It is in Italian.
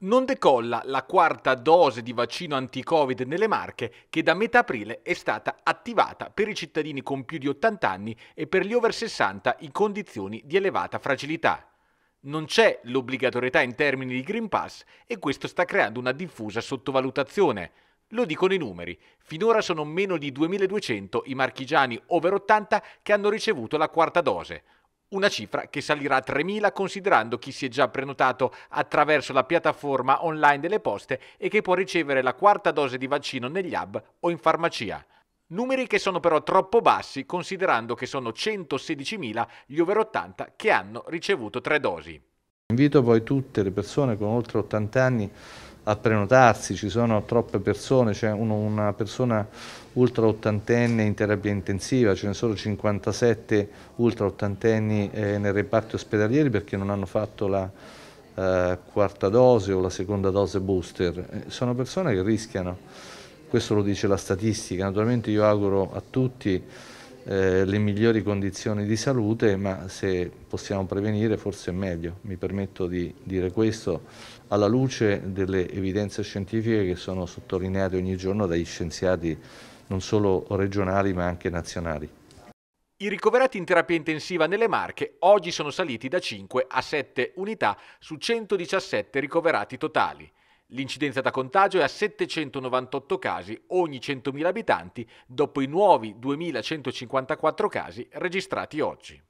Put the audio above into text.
Non decolla la quarta dose di vaccino anti-Covid nelle Marche che da metà aprile è stata attivata per i cittadini con più di 80 anni e per gli over 60 in condizioni di elevata fragilità. Non c'è l'obbligatorietà in termini di Green Pass e questo sta creando una diffusa sottovalutazione. Lo dicono i numeri, finora sono meno di 2200 i marchigiani over 80 che hanno ricevuto la quarta dose, una cifra che salirà a 3.000 considerando chi si è già prenotato attraverso la piattaforma online delle poste e che può ricevere la quarta dose di vaccino negli hub o in farmacia. Numeri che sono però troppo bassi considerando che sono 116.000 gli over 80 che hanno ricevuto tre dosi. Invito voi tutte le persone con oltre 80 anni a prenotarsi, ci sono troppe persone, c'è una persona ultra ottantenne in terapia intensiva, ce ne sono 57 ultra ottantenni eh, nel reparti ospedalieri perché non hanno fatto la eh, quarta dose o la seconda dose booster, eh, sono persone che rischiano, questo lo dice la statistica, naturalmente io auguro a tutti eh, le migliori condizioni di salute, ma se possiamo prevenire forse è meglio. Mi permetto di dire questo alla luce delle evidenze scientifiche che sono sottolineate ogni giorno dagli scienziati non solo regionali ma anche nazionali. I ricoverati in terapia intensiva nelle Marche oggi sono saliti da 5 a 7 unità su 117 ricoverati totali. L'incidenza da contagio è a 798 casi ogni 100.000 abitanti dopo i nuovi 2.154 casi registrati oggi.